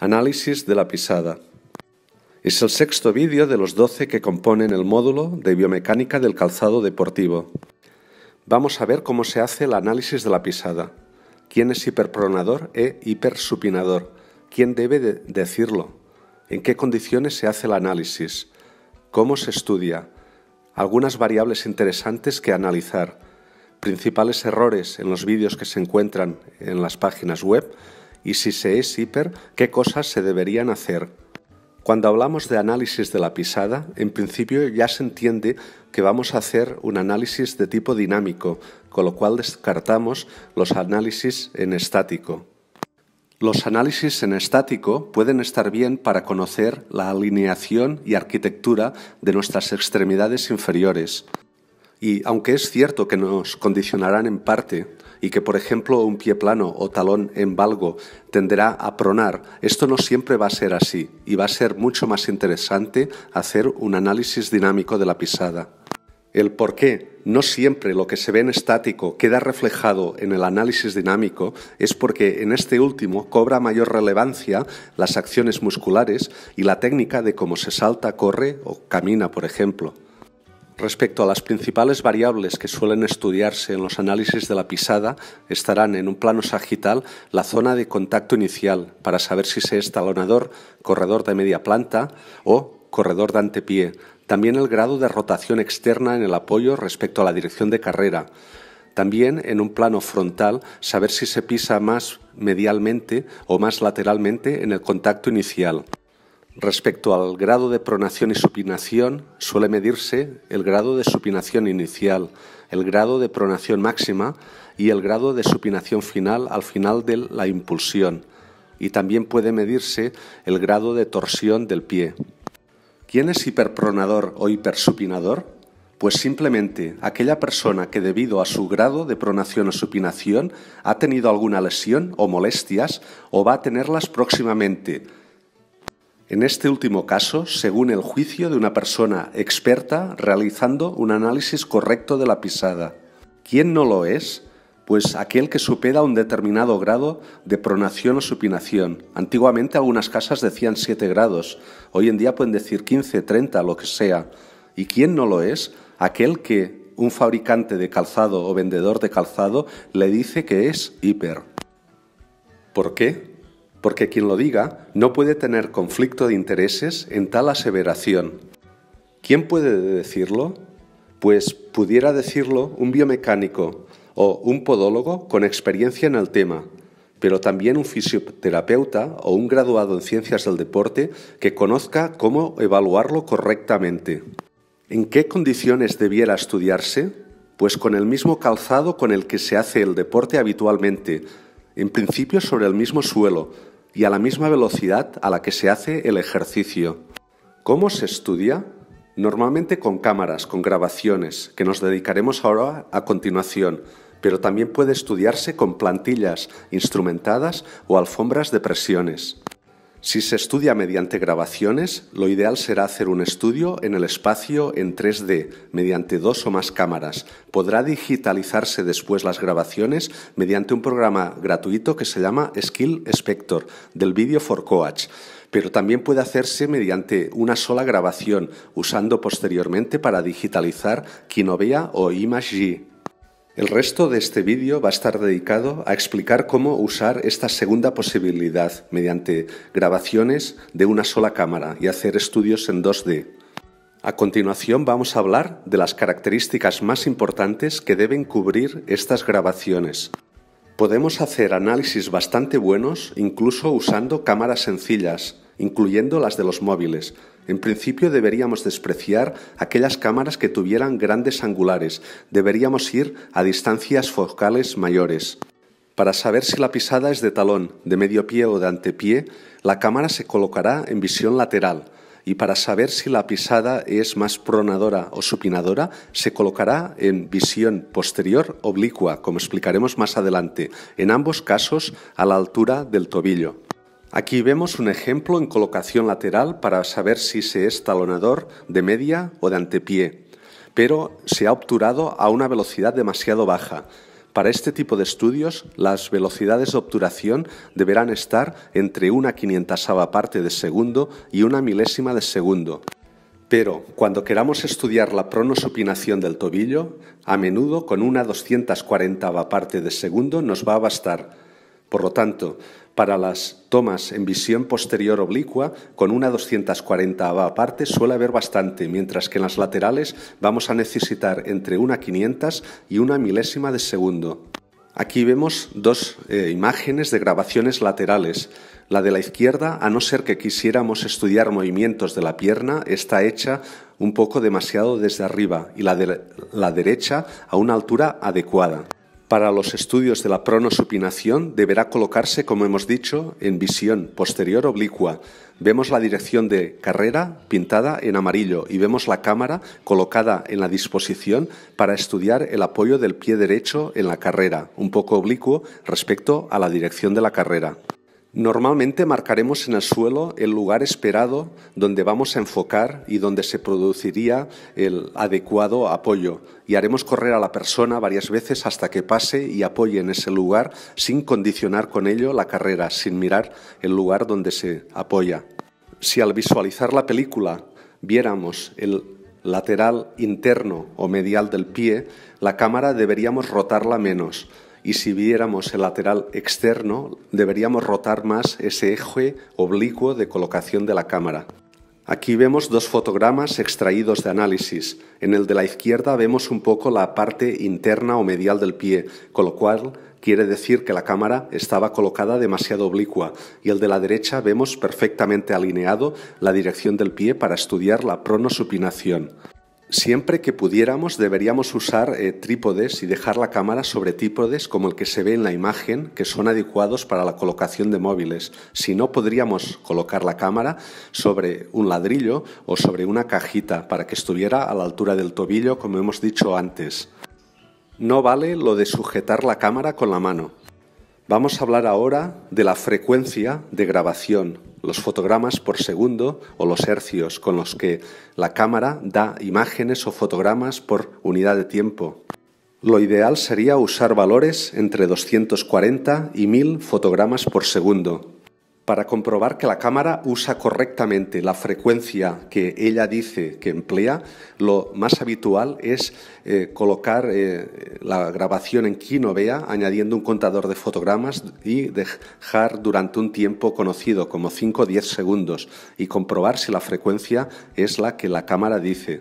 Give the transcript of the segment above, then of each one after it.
Análisis de la pisada. Es el sexto vídeo de los 12 que componen el módulo de biomecánica del calzado deportivo. Vamos a ver cómo se hace el análisis de la pisada. ¿Quién es hiperpronador e hipersupinador? ¿Quién debe decirlo? ¿En qué condiciones se hace el análisis? ¿Cómo se estudia? Algunas variables interesantes que analizar. Principales errores en los vídeos que se encuentran en las páginas web y si se es hiper, qué cosas se deberían hacer. Cuando hablamos de análisis de la pisada, en principio ya se entiende que vamos a hacer un análisis de tipo dinámico, con lo cual descartamos los análisis en estático. Los análisis en estático pueden estar bien para conocer la alineación y arquitectura de nuestras extremidades inferiores. Y aunque es cierto que nos condicionarán en parte y que, por ejemplo, un pie plano o talón en valgo tenderá a pronar, esto no siempre va a ser así y va a ser mucho más interesante hacer un análisis dinámico de la pisada. El por qué no siempre lo que se ve en estático queda reflejado en el análisis dinámico es porque en este último cobra mayor relevancia las acciones musculares y la técnica de cómo se salta, corre o camina, por ejemplo. Respecto a las principales variables que suelen estudiarse en los análisis de la pisada, estarán en un plano sagital la zona de contacto inicial para saber si se es talonador, corredor de media planta o corredor de antepié, también el grado de rotación externa en el apoyo respecto a la dirección de carrera, también en un plano frontal saber si se pisa más medialmente o más lateralmente en el contacto inicial. Respecto al grado de pronación y supinación, suele medirse el grado de supinación inicial, el grado de pronación máxima y el grado de supinación final al final de la impulsión. Y también puede medirse el grado de torsión del pie. ¿Quién es hiperpronador o hipersupinador? Pues simplemente aquella persona que debido a su grado de pronación o supinación ha tenido alguna lesión o molestias o va a tenerlas próximamente en este último caso, según el juicio de una persona experta realizando un análisis correcto de la pisada. ¿Quién no lo es? Pues aquel que supera un determinado grado de pronación o supinación. Antiguamente algunas casas decían 7 grados, hoy en día pueden decir 15, 30, lo que sea. ¿Y quién no lo es? Aquel que un fabricante de calzado o vendedor de calzado le dice que es hiper. ¿Por qué? porque quien lo diga no puede tener conflicto de intereses en tal aseveración. ¿Quién puede decirlo? Pues pudiera decirlo un biomecánico o un podólogo con experiencia en el tema, pero también un fisioterapeuta o un graduado en ciencias del deporte que conozca cómo evaluarlo correctamente. ¿En qué condiciones debiera estudiarse? Pues con el mismo calzado con el que se hace el deporte habitualmente, en principio sobre el mismo suelo y a la misma velocidad a la que se hace el ejercicio. ¿Cómo se estudia? Normalmente con cámaras, con grabaciones, que nos dedicaremos ahora a continuación, pero también puede estudiarse con plantillas instrumentadas o alfombras de presiones. Si se estudia mediante grabaciones, lo ideal será hacer un estudio en el espacio en 3D mediante dos o más cámaras. Podrá digitalizarse después las grabaciones mediante un programa gratuito que se llama Skill Spector del Video for Coach, pero también puede hacerse mediante una sola grabación, usando posteriormente para digitalizar Kinovea o ImageG. El resto de este vídeo va a estar dedicado a explicar cómo usar esta segunda posibilidad mediante grabaciones de una sola cámara y hacer estudios en 2D. A continuación vamos a hablar de las características más importantes que deben cubrir estas grabaciones. Podemos hacer análisis bastante buenos incluso usando cámaras sencillas, incluyendo las de los móviles, en principio deberíamos despreciar aquellas cámaras que tuvieran grandes angulares, deberíamos ir a distancias focales mayores. Para saber si la pisada es de talón, de medio pie o de antepié, la cámara se colocará en visión lateral y para saber si la pisada es más pronadora o supinadora, se colocará en visión posterior oblicua, como explicaremos más adelante, en ambos casos a la altura del tobillo. Aquí vemos un ejemplo en colocación lateral para saber si se es talonador de media o de antepié, pero se ha obturado a una velocidad demasiado baja. Para este tipo de estudios, las velocidades de obturación deberán estar entre una quinientasava parte de segundo y una milésima de segundo. Pero cuando queramos estudiar la pronosupinación del tobillo, a menudo con una 240 parte de segundo nos va a bastar. Por lo tanto, para las tomas en visión posterior oblicua, con una 240 aparte suele haber bastante, mientras que en las laterales vamos a necesitar entre una 500 y una milésima de segundo. Aquí vemos dos eh, imágenes de grabaciones laterales. La de la izquierda, a no ser que quisiéramos estudiar movimientos de la pierna, está hecha un poco demasiado desde arriba y la de la derecha a una altura adecuada. Para los estudios de la pronosupinación deberá colocarse, como hemos dicho, en visión posterior oblicua. Vemos la dirección de carrera pintada en amarillo y vemos la cámara colocada en la disposición para estudiar el apoyo del pie derecho en la carrera, un poco oblicuo respecto a la dirección de la carrera. Normalmente marcaremos en el suelo el lugar esperado donde vamos a enfocar y donde se produciría el adecuado apoyo y haremos correr a la persona varias veces hasta que pase y apoye en ese lugar sin condicionar con ello la carrera, sin mirar el lugar donde se apoya. Si al visualizar la película viéramos el lateral interno o medial del pie, la cámara deberíamos rotarla menos y si viéramos el lateral externo, deberíamos rotar más ese eje oblicuo de colocación de la cámara. Aquí vemos dos fotogramas extraídos de análisis. En el de la izquierda vemos un poco la parte interna o medial del pie, con lo cual quiere decir que la cámara estaba colocada demasiado oblicua y el de la derecha vemos perfectamente alineado la dirección del pie para estudiar la pronosupinación. Siempre que pudiéramos deberíamos usar eh, trípodes y dejar la cámara sobre trípodes como el que se ve en la imagen, que son adecuados para la colocación de móviles. Si no, podríamos colocar la cámara sobre un ladrillo o sobre una cajita para que estuviera a la altura del tobillo, como hemos dicho antes. No vale lo de sujetar la cámara con la mano. Vamos a hablar ahora de la frecuencia de grabación, los fotogramas por segundo o los hercios con los que la cámara da imágenes o fotogramas por unidad de tiempo. Lo ideal sería usar valores entre 240 y 1000 fotogramas por segundo, para comprobar que la cámara usa correctamente la frecuencia que ella dice que emplea, lo más habitual es eh, colocar eh, la grabación en quinovea añadiendo un contador de fotogramas y dejar durante un tiempo conocido como 5 o 10 segundos y comprobar si la frecuencia es la que la cámara dice.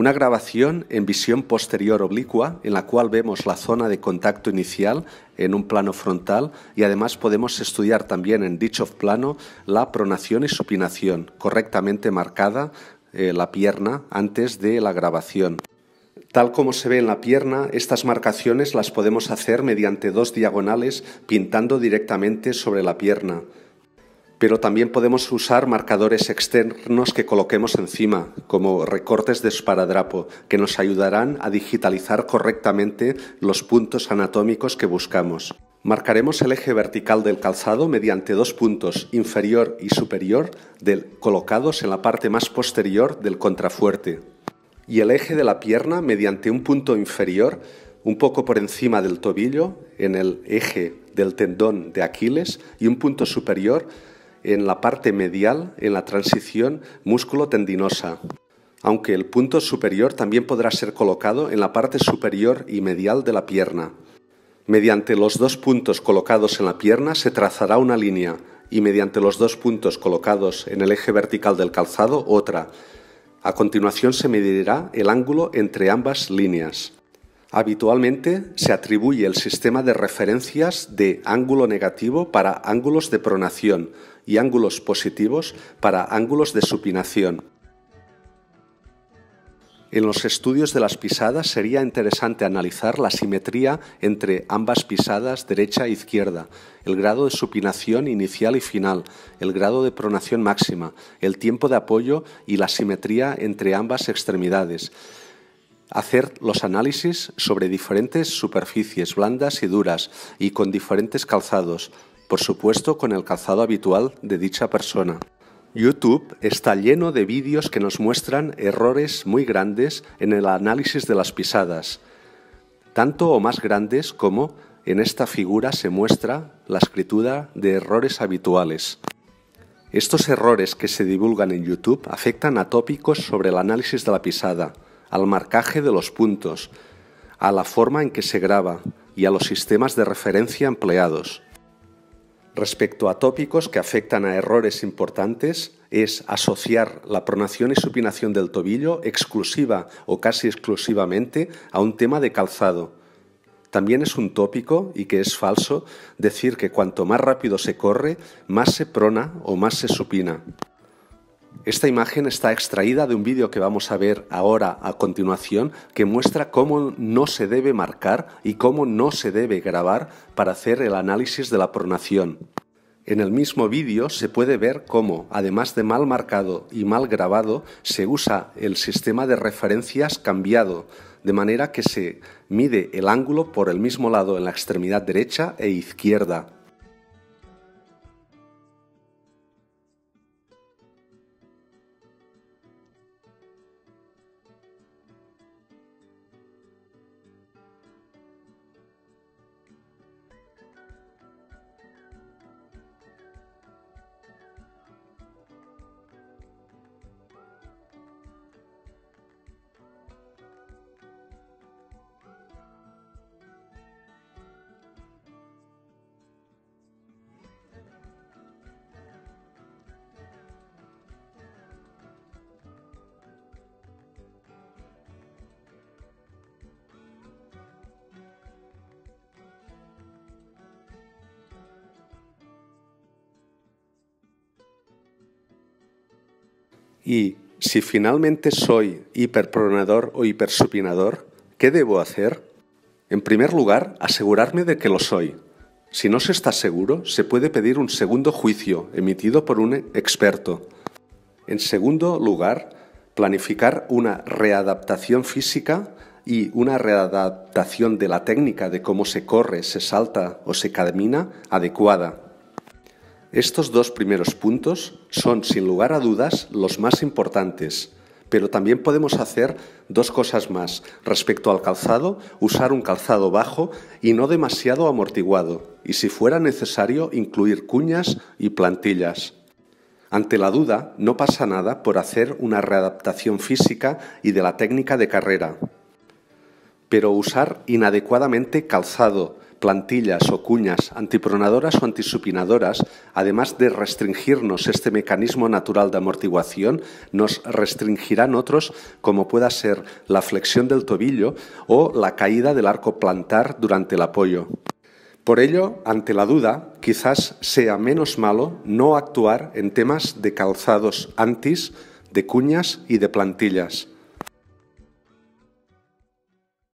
Una grabación en visión posterior oblicua en la cual vemos la zona de contacto inicial en un plano frontal y además podemos estudiar también en dicho plano la pronación y supinación correctamente marcada eh, la pierna antes de la grabación. Tal como se ve en la pierna, estas marcaciones las podemos hacer mediante dos diagonales pintando directamente sobre la pierna pero también podemos usar marcadores externos que coloquemos encima, como recortes de esparadrapo, que nos ayudarán a digitalizar correctamente los puntos anatómicos que buscamos. Marcaremos el eje vertical del calzado mediante dos puntos, inferior y superior, colocados en la parte más posterior del contrafuerte, y el eje de la pierna mediante un punto inferior, un poco por encima del tobillo, en el eje del tendón de Aquiles, y un punto superior, en la parte medial, en la transición músculo-tendinosa, aunque el punto superior también podrá ser colocado en la parte superior y medial de la pierna. Mediante los dos puntos colocados en la pierna se trazará una línea y mediante los dos puntos colocados en el eje vertical del calzado otra. A continuación se medirá el ángulo entre ambas líneas. Habitualmente se atribuye el sistema de referencias de ángulo negativo para ángulos de pronación, y ángulos positivos para ángulos de supinación. En los estudios de las pisadas sería interesante analizar la simetría entre ambas pisadas derecha e izquierda, el grado de supinación inicial y final, el grado de pronación máxima, el tiempo de apoyo y la simetría entre ambas extremidades. Hacer los análisis sobre diferentes superficies blandas y duras y con diferentes calzados, por supuesto con el calzado habitual de dicha persona. YouTube está lleno de vídeos que nos muestran errores muy grandes en el análisis de las pisadas, tanto o más grandes como en esta figura se muestra la escritura de errores habituales. Estos errores que se divulgan en YouTube afectan a tópicos sobre el análisis de la pisada, al marcaje de los puntos, a la forma en que se graba y a los sistemas de referencia empleados respecto a tópicos que afectan a errores importantes es asociar la pronación y supinación del tobillo exclusiva o casi exclusivamente a un tema de calzado. También es un tópico, y que es falso, decir que cuanto más rápido se corre, más se prona o más se supina. Esta imagen está extraída de un vídeo que vamos a ver ahora a continuación que muestra cómo no se debe marcar y cómo no se debe grabar para hacer el análisis de la pronación. En el mismo vídeo se puede ver cómo, además de mal marcado y mal grabado, se usa el sistema de referencias cambiado, de manera que se mide el ángulo por el mismo lado en la extremidad derecha e izquierda, Y si finalmente soy hiperpronador o hipersupinador, ¿qué debo hacer? En primer lugar, asegurarme de que lo soy. Si no se está seguro, se puede pedir un segundo juicio emitido por un experto. En segundo lugar, planificar una readaptación física y una readaptación de la técnica de cómo se corre, se salta o se camina adecuada estos dos primeros puntos son, sin lugar a dudas, los más importantes, pero también podemos hacer dos cosas más. Respecto al calzado, usar un calzado bajo y no demasiado amortiguado, y si fuera necesario, incluir cuñas y plantillas. Ante la duda, no pasa nada por hacer una readaptación física y de la técnica de carrera, pero usar inadecuadamente calzado, plantillas o cuñas antipronadoras o antisupinadoras, además de restringirnos este mecanismo natural de amortiguación, nos restringirán otros como pueda ser la flexión del tobillo o la caída del arco plantar durante el apoyo. Por ello, ante la duda, quizás sea menos malo no actuar en temas de calzados antis, de cuñas y de plantillas.